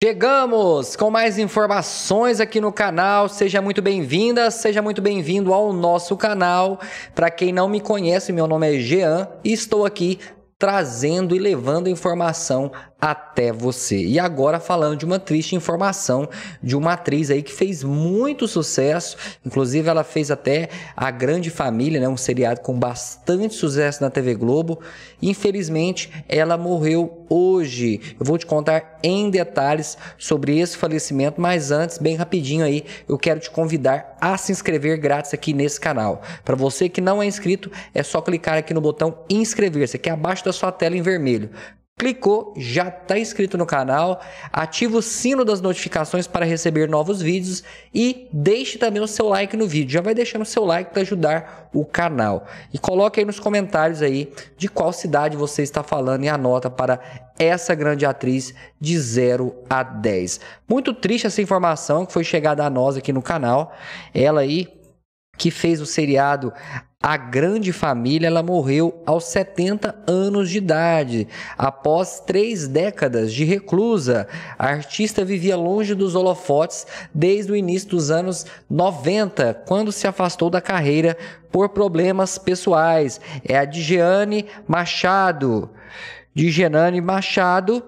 Chegamos com mais informações aqui no canal. Seja muito bem-vinda, seja muito bem-vindo ao nosso canal. Para quem não me conhece, meu nome é Jean e estou aqui trazendo e levando informação até você. E agora falando de uma triste informação de uma atriz aí que fez muito sucesso, inclusive ela fez até A Grande Família, né, um seriado com bastante sucesso na TV Globo. Infelizmente, ela morreu hoje. Eu vou te contar em detalhes sobre esse falecimento, mas antes, bem rapidinho aí, eu quero te convidar a se inscrever grátis aqui nesse canal. Para você que não é inscrito, é só clicar aqui no botão inscrever-se, aqui é abaixo da sua tela em vermelho. Clicou, já está inscrito no canal, ativa o sino das notificações para receber novos vídeos e deixe também o seu like no vídeo. Já vai deixando o seu like para ajudar o canal. E coloque aí nos comentários aí de qual cidade você está falando e anota para essa grande atriz de 0 a 10. Muito triste essa informação que foi chegada a nós aqui no canal. Ela aí que fez o seriado a grande família ela morreu aos 70 anos de idade. Após três décadas de reclusa, a artista vivia longe dos holofotes desde o início dos anos 90, quando se afastou da carreira por problemas pessoais. É a Digiane Machado. Digiane Machado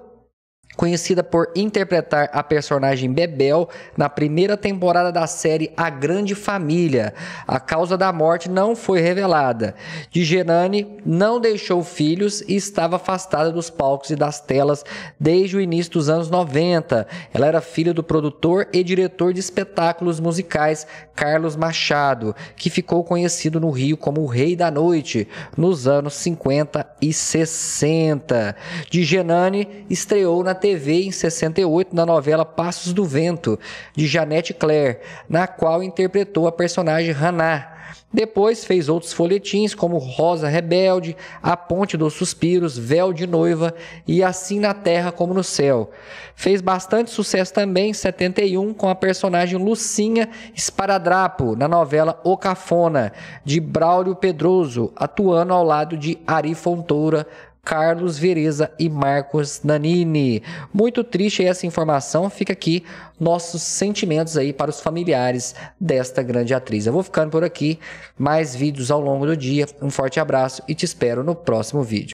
conhecida por interpretar a personagem Bebel na primeira temporada da série A Grande Família. A causa da morte não foi revelada. De Gerani não deixou filhos e estava afastada dos palcos e das telas desde o início dos anos 90. Ela era filha do produtor e diretor de espetáculos musicais Carlos Machado, que ficou conhecido no Rio como o Rei da Noite nos anos 50 e 60. De Gerani estreou na TV em 68 na novela Passos do Vento, de Janete Claire, na qual interpretou a personagem Haná. Depois fez outros folhetins como Rosa Rebelde, A Ponte dos Suspiros, Véu de Noiva e Assim na Terra como no Céu. Fez bastante sucesso também em 71 com a personagem Lucinha Esparadrapo na novela O Cafona, de Braulio Pedroso, atuando ao lado de Ari Fontoura Carlos Vereza e Marcos Nanini. Muito triste essa informação, fica aqui nossos sentimentos aí para os familiares desta grande atriz. Eu vou ficando por aqui, mais vídeos ao longo do dia. Um forte abraço e te espero no próximo vídeo.